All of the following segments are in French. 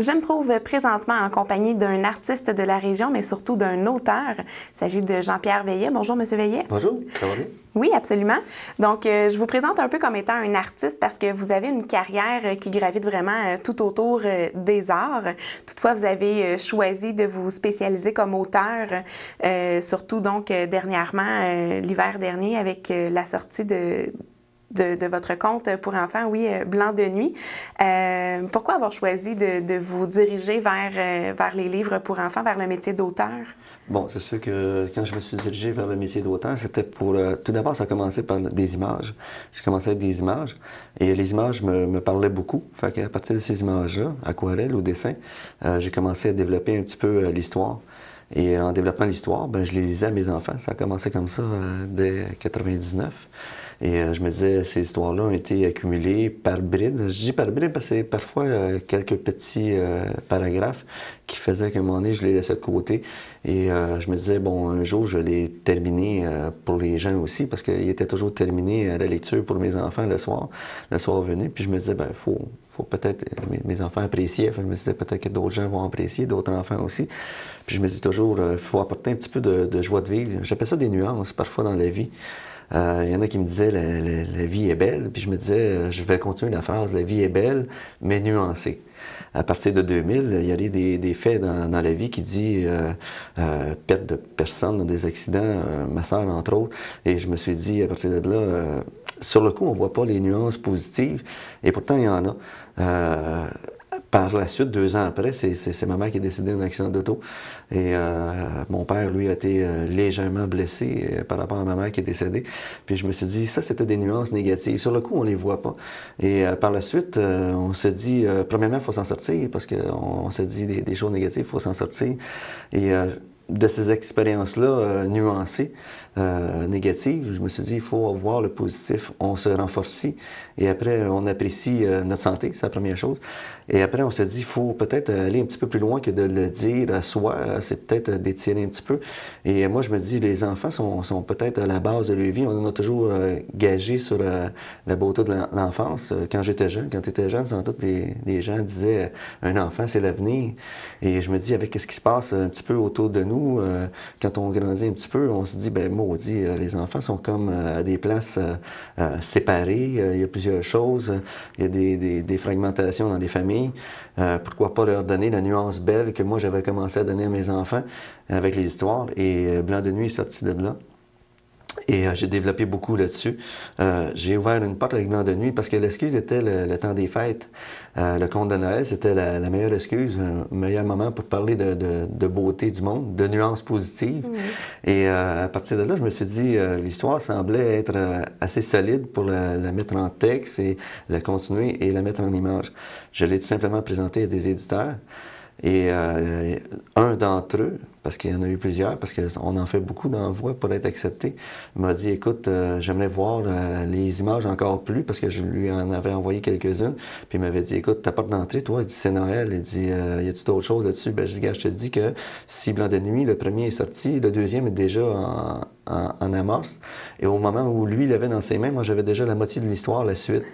Je me trouve présentement en compagnie d'un artiste de la région, mais surtout d'un auteur. Il s'agit de Jean-Pierre Veillet. Bonjour, Monsieur Veillet. Bonjour, ça va bien? Oui, absolument. Donc, euh, je vous présente un peu comme étant un artiste parce que vous avez une carrière euh, qui gravite vraiment euh, tout autour des arts. Toutefois, vous avez choisi de vous spécialiser comme auteur, surtout donc dernièrement, l'hiver dernier, avec la sortie de de, votre compte pour enfants, oui, euh, Blanc de nuit. Euh, pourquoi avoir choisi de, vous diriger vers, euh, vers les livres pour enfants, vers le métier d'auteur? Bon, c'est sûr que quand je me suis dirigé vers le métier d'auteur, c'était pour... tout d'abord, ça a commencé par des images. J'ai commencé avec des images et les images me, parlaient beaucoup. Fait qu'à partir de ces images-là, aquarelles ou dessins, j'ai commencé à développer un petit peu l'histoire. Et en développant l'histoire, ben, je les lisais à mes enfants. Ça a commencé comme ça dès 99. Et euh, je me disais, ces histoires-là ont été accumulées par bride. Je dis par bride parce que parfois euh, quelques petits euh, paragraphes qui faisaient qu'à un moment donné, je les laissais de côté. Et je me disais, bon, un jour, je vais les terminer pour les gens aussi, parce qu'ils étaient toujours terminés à la lecture pour mes enfants le soir, le soir venu. Puis je me disais, ben, faut, faut peut-être, mes, enfants appréciaient, enfin, je me disais peut-être que d'autres gens vont apprécier, d'autres enfants aussi. Puis je me dis toujours, il faut apporter un petit peu de, joie de vie J'appelle ça des nuances parfois dans la vie. Il euh, y en a qui me disaient la, vie est belle, puis je me disais, euh, je vais continuer la phrase, la vie est belle, mais nuancée. À partir de 2000, il y a des, des faits dans, la vie qui dit euh, euh, perte de personnes dans des accidents, ma soeur entre autres, et je me suis dit, à partir de là, sur le coup, on voit pas les nuances positives, et pourtant il y en a par la suite, deux ans après, c'est ma mère qui est décédée d'un accident d'auto. Et euh, mon père, lui, a été euh, légèrement blessé euh, par rapport à ma mère qui est décédée. Puis je me suis dit, ça, c'était des nuances négatives. Sur le coup, on les voit pas. Et par la suite, on se dit, premièrement, il faut s'en sortir parce qu'on on se dit des, choses négatives, il faut s'en sortir. Et de ces expériences-là euh, nuancées, euh, négatives, je me suis dit, il faut voir le positif. On se renforce et après, on apprécie euh, notre santé, c'est la première chose. Et après, on se dit, il faut peut-être aller un petit peu plus loin que de le dire à soi, c'est peut-être d'étirer un petit peu. Et moi, je me dis, les enfants sont, sont peut-être à la base de leur vie. On en a toujours gagé sur la beauté de l'enfance. Quand j'étais jeune, quand tu étais jeune, sans doute, les gens disaient, un enfant, c'est l'avenir. Et je me dis, avec ce qui se passe un petit peu autour de nous, euh, quand on grandit un petit peu, on se dit, ben maudit, euh, les enfants sont comme euh, à des places séparées, il y a plusieurs choses, il y a des, des fragmentations dans les familles. pourquoi pas leur donner la nuance belle que moi j'avais commencé à donner à mes enfants avec les histoires? Et Blanc de nuit est sorti de là. Et euh, j'ai développé beaucoup là-dessus. Euh, j'ai ouvert une porte avec de nuit parce que l'excuse était le, temps des fêtes. Euh, le conte de Noël, c'était la, meilleure excuse, le meilleur moment pour parler de, beauté du monde, de nuances positives. Et euh, à partir de là, je me suis dit, euh, l'histoire semblait être assez solide pour la, la, mettre en texte et la continuer et la mettre en image. Je l'ai tout simplement présentée à des éditeurs. Et euh, un d'entre eux, parce qu'il y en a eu plusieurs, parce qu'on en fait beaucoup d'envois pour être accepté, m'a dit Écoute, euh, j'aimerais voir euh, les images encore plus, parce que je lui en avais envoyé quelques-unes. Puis il m'avait dit Écoute, ta pas d'entrée, toi Il dit C'est Noël. Il dit Y a-tu d'autres choses là-dessus ben, Je dis Je te dis que si Blanc de nuit, le premier est sorti, le deuxième est déjà en, en amorce. Et au moment où lui l'avait dans ses mains, moi j'avais déjà la moitié de l'histoire, la suite.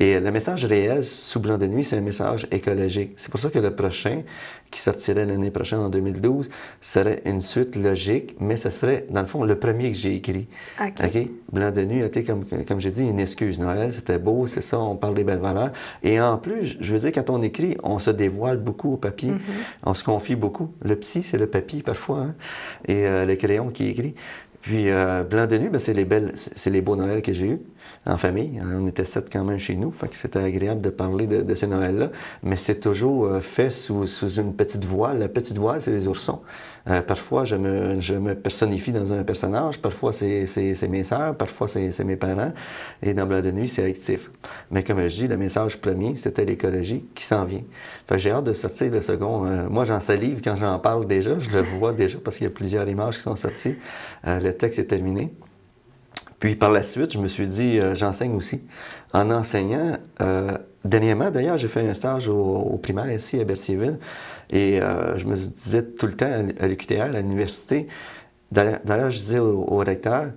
Et le message réel sous blanc de nuit, c'est un message écologique. C'est pour ça que le prochain, qui sortirait l'année prochaine en 2012, serait une suite logique, mais ce serait, dans le fond, le premier que j'ai écrit. Okay. Blanc de nuit a été, comme, comme j'ai dit, une excuse. Noël, c'était beau, c'est ça, on parle des belles valeurs. Et en plus, je veux dire, quand on écrit, on se dévoile beaucoup au papier, mm-hmm. on se confie beaucoup. Le psy, c'est le papier parfois, hein. et euh, le crayon qui écrit. Puis, euh, blanc de nuit, ben, c'est les belles, c'est les beaux Noëls que j'ai eus en famille. On était sept quand même chez nous, fait que c'était agréable de parler de, de ces Noëls-là. Mais c'est toujours euh, fait sous, sous, une petite voile. La petite voile, c'est les oursons. Euh, parfois, je me, je me, personnifie dans un personnage. Parfois, c'est mes sœurs. Parfois, c'est mes parents. Et dans Blanc de nuit, c'est actif. Mais comme je dis, le message premier, c'était l'écologie qui s'en vient. j'ai hâte de sortir le second. Euh, moi, j'en salive quand j'en parle déjà. Je le vois déjà parce qu'il y a plusieurs images qui sont sorties. Euh, le texte est terminé. Puis par la suite, je me suis dit, euh, j'enseigne aussi. En enseignant, euh, dernièrement d'ailleurs, j'ai fait un stage au, primaire ici à Berthierville et euh, je me disais tout le temps à l'UQTR, à l'université, d'ailleurs, je disais au recteur,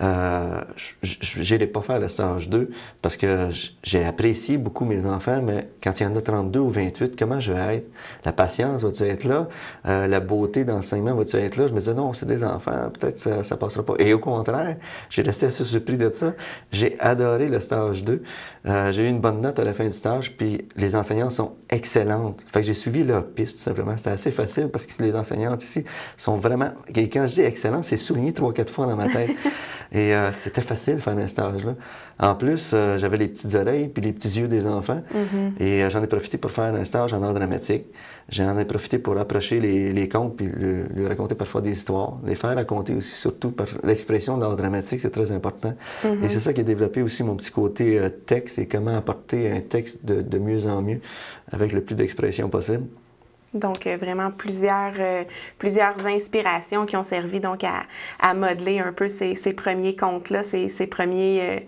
euh, je n'irai pas faire le stage 2 parce que j'ai apprécié beaucoup mes enfants, mais quand il y en a 32 ou 28, comment je vais être? La patience va-tu être là? Euh, la beauté d'enseignement va-tu être là? Je me disais, non, c'est des enfants, peut-être ça, ça passera pas. Et au contraire, j'ai resté assez surpris de ça. J'ai adoré le stage 2. Euh, j'ai eu une bonne note à la fin du stage, puis les enseignants sont excellentes. Fait que j'ai suivi leur piste, tout simplement. C'était assez facile parce que les enseignantes ici sont vraiment... quand je dis excellent, c'est souligné trois, quatre fois dans ma tête. Et euh, c'était facile faire un stage-là. En plus, euh, j'avais les petites oreilles puis les petits yeux des enfants. Mm-hmm. Et euh, j'en ai profité pour faire un stage en art dramatique. J'en ai profité pour approcher les, les contes puis lui, raconter parfois des histoires, les faire raconter aussi, surtout par l'expression de l'art dramatique, c'est très important. Mm-hmm. Et c'est ça qui a développé aussi mon petit côté texte et comment apporter un texte de, de mieux en mieux avec le plus d'expression possible. Donc, euh, vraiment plusieurs, euh, plusieurs inspirations qui ont servi donc à, à modeler un peu ces, ces premiers contes-là, ces, ces premiers. Euh,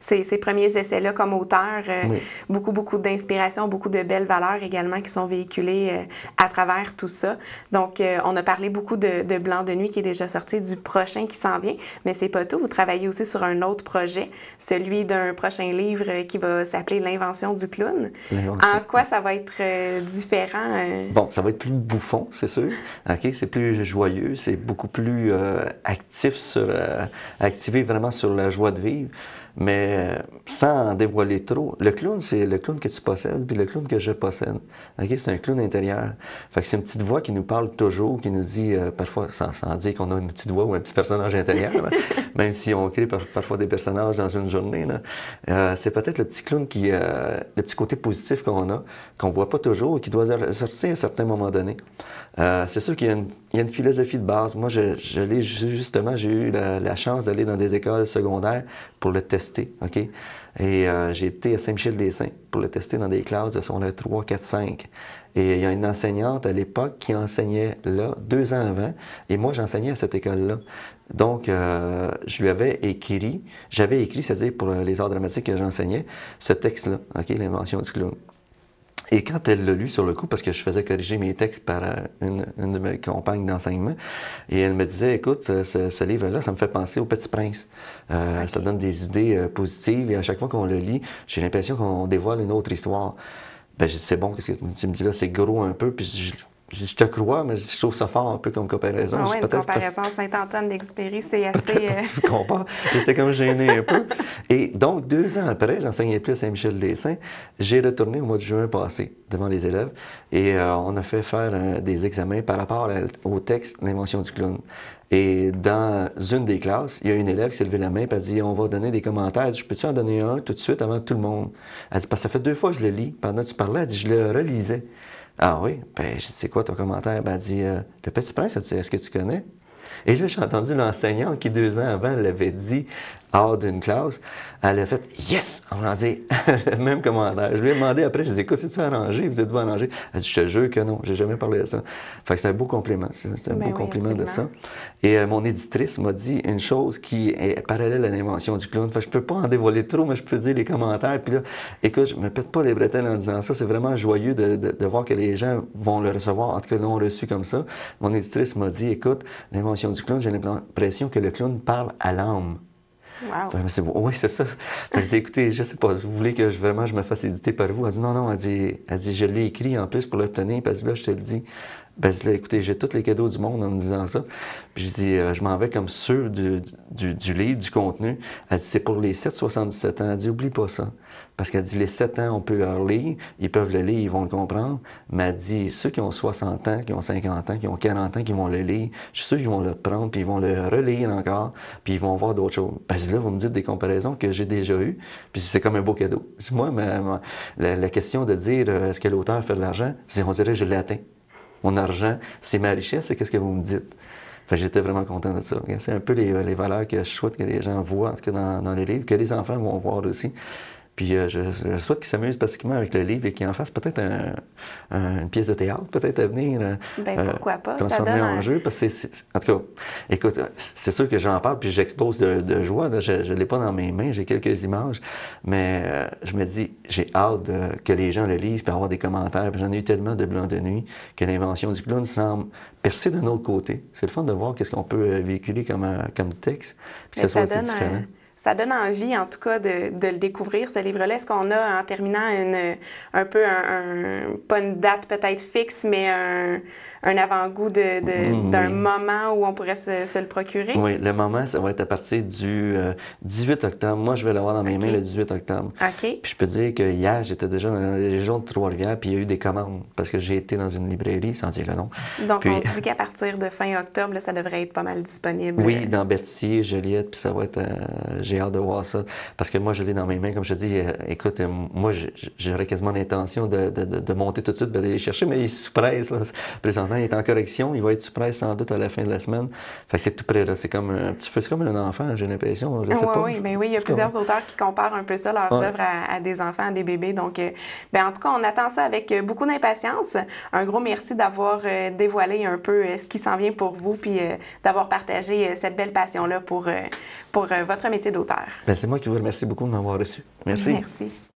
ces premiers essais-là comme auteur. Euh, beaucoup, beaucoup d'inspiration, beaucoup de belles valeurs également qui sont véhiculées euh, à travers tout ça. Donc, euh, on a parlé beaucoup de, Blanc de nuit qui est déjà sorti, du prochain qui s'en vient, mais c'est pas tout. Vous travaillez aussi sur un autre projet, celui d'un prochain livre qui va s'appeler L'invention du clown. En quoi ça va être différent? Bon, ça va être plus bouffon, c'est sûr. Ok, C'est plus joyeux, c'est beaucoup plus actif, sur, activer vraiment sur la joie de vivre mais euh, sans dévoiler trop. Le clown, c'est le clown que tu possèdes, puis le clown que je possède. C'est un clown intérieur. Fait que c'est une petite voix qui nous parle toujours, qui nous dit, euh, parfois, sans, dire qu'on a une petite voix ou un petit personnage intérieur, même si on crée parfois des personnages dans une journée, euh, c'est peut-être le petit clown qui, le petit côté positif qu'on a, qu'on voit pas toujours, qui doit sortir à un certain moment donné. Euh, c'est sûr qu'il y, a une philosophie de base. Moi, je, justement, j'ai eu la, chance d'aller dans des écoles secondaires pour le tester, OK? Et euh, j'ai été à Saint-Michel-des-Saints pour le tester dans des classes de secondaire 3, 4, 5. Et il y a une enseignante à l'époque qui enseignait là, deux ans avant, et moi, j'enseignais à cette école-là. Donc, euh, je lui avais écrit, j'avais écrit, c'est-à-dire pour les arts dramatiques que j'enseignais, ce texte-là, OK, L'invention du clown. Et quand elle l'a lu sur le coup, parce que je faisais corriger mes textes par euh, une, une de mes compagnes d'enseignement, et elle me disait, écoute, euh, ce, ce livre-là, ça me fait penser au Petit Prince. Euh, Ça donne des idées euh, positives, et à chaque fois qu'on le lit, j'ai l'impression qu'on dévoile une autre histoire. Ben, j'ai dit, c'est bon, qu'est-ce que tu me dis là? C'est gros un peu, puis je te crois, mais je trouve ça fort un peu comme comparaison. Ah ouais, une comparaison Saint-Antoine d'Expéry, c'est assez. Euh, compares. J'étais comme gêné un peu. Et donc, deux ans après, j'enseignais plus à Saint-Michel-des-Saints. J'ai retourné au mois de juin passé devant les élèves et euh, on a fait faire euh, des examens par rapport au texte L'invention du clown. Et dans une des classes, il y a une élève qui s'est levée la main et a dit On va donner des commentaires. Je peux-tu en donner un tout de suite avant tout le monde Elle dit Parce que ça fait deux fois que je le lis. Pendant que tu parlais, elle dit Je le relisais. Ah oui Ben, je sais C'est quoi ton commentaire ben, Elle dit euh, Le petit prince, est-ce que tu connais et là, j'ai entendu l'enseignant qui, deux ans avant, l'avait dit hors d'une classe, elle a fait Yes, on a dit le même commentaire. Je lui ai demandé après, je lui ai dit Écoute, c'est-tu arrangé Vous êtes-vous arrangé Elle a dit Je te jure que non, j'ai jamais parlé de ça. Fait que c'est un beau compliment. C'est un ben beau compliment de ça. Et euh, mon éditrice m'a dit une chose qui est parallèle à l'invention du clown. Fait que je peux pas en dévoiler trop, mais je peux dire les commentaires. Puis là, écoute, je me pète pas les bretelles en disant ça. C'est vraiment joyeux de, de, de, voir que les gens vont le recevoir, en tout cas l'ont reçu comme ça. Mon éditrice m'a dit Écoute, l'invention du clown, j'ai l'impression que le clown parle à l'âme. Wow. c'est, oui, c'est ça. Elle je dis, écoutez, je sais pas, vous voulez que je, vraiment je me fasse éditer par vous? Elle dit, non, non, elle dit, elle dit je l'ai écrit en plus pour l'obtenir, parce que là, je te le dis, ben, là, écoutez, j'ai tous les cadeaux du monde en me disant ça. Puis je dis, euh, je m'en vais comme sûr du, livre, du contenu. Elle dit, c'est pour les 7-77 ans. Elle dit, oublie pas ça. Parce qu'elle dit, les 7 ans, on peut leur lire, ils peuvent le lire, ils vont le comprendre. Mais elle dit, ceux qui ont 60 ans, qui ont 50 ans, qui ont 40 ans, qui vont le lire, je suis sûr qu'ils vont le prendre, puis ils vont le relire encore, puis ils vont voir d'autres choses. Ben là, vous me dites des comparaisons que j'ai déjà eues, puis c'est comme un beau cadeau. Moi, la, question de dire, euh, est-ce que l'auteur fait de l'argent, c'est, on dirait, je l'ai mon argent, c'est ma richesse, c'est qu'est-ce que vous me dites. J'étais vraiment content de ça. C'est un peu les, valeurs que je souhaite que les gens voient, en dans les livres, que les enfants vont voir aussi. Puis euh, je, souhaite qu'ils s'amusent pratiquement avec le livre et qu'ils en fassent peut-être un, une pièce de théâtre, peut-être à venir. Euh, ben euh, pourquoi pas? Ça en jeu. Parce que en tout cas, écoute, c'est sûr que j'en parle puis j'expose de, joie. Je ne l'ai pas dans mes mains, j'ai quelques images. Mais je me dis, j'ai hâte que les gens le lisent puis avoir des commentaires. J'en ai eu tellement de blancs de nuit que l'invention du clown semble percer d'un autre côté. C'est le fun de voir qu'est-ce qu'on peut véhiculer comme, comme texte. Puis que ben, ça, soit différent ça donne envie, en tout cas, de, le découvrir, ce livre-là. Est-ce qu'on a, en terminant, un peu, un, pas une date peut-être fixe, mais un, avant-goût mm, d'un moment où on pourrait se, le procurer? Oui, le moment, ça va être à partir du 18 euh, octobre. Moi, je vais l'avoir dans mes mains le 18 octobre. OK. Puis je peux dire que hier, j'étais déjà dans la région de Trois-Rivières, puis il y a eu des commandes, parce que j'ai été dans une librairie, sans dire le nom. Donc, on se dit qu'à partir de fin octobre, ça devrait être pas mal disponible. Oui, dans Berthier, Joliette, puis ça va être... Euh, j'ai hâte de voir ça. Parce que moi, je l'ai dans mes mains, comme je te dis, euh, écoute, euh, moi, j'aurais quasiment l'intention de, de, monter tout de suite, d'aller les chercher, mais il est sous presse. Présentement, il est en correction, il va être sous sans doute à la fin de la semaine. Fait c'est tout près, C'est comme un petit comme un enfant, j'ai l'impression. oui, oui, ben oui, il y a plusieurs auteurs qui comparent un peu ça, leurs œuvres, à, des enfants, à des bébés. Donc, euh, ben, en tout cas, on attend ça avec beaucoup d'impatience. Un gros merci d'avoir dévoilé un peu ce qui s'en vient pour vous, puis d'avoir partagé cette belle passion-là pour, pour votre métier d'auteur. Ben, c'est moi qui vous remercie beaucoup de m'avoir reçu. Merci. Merci.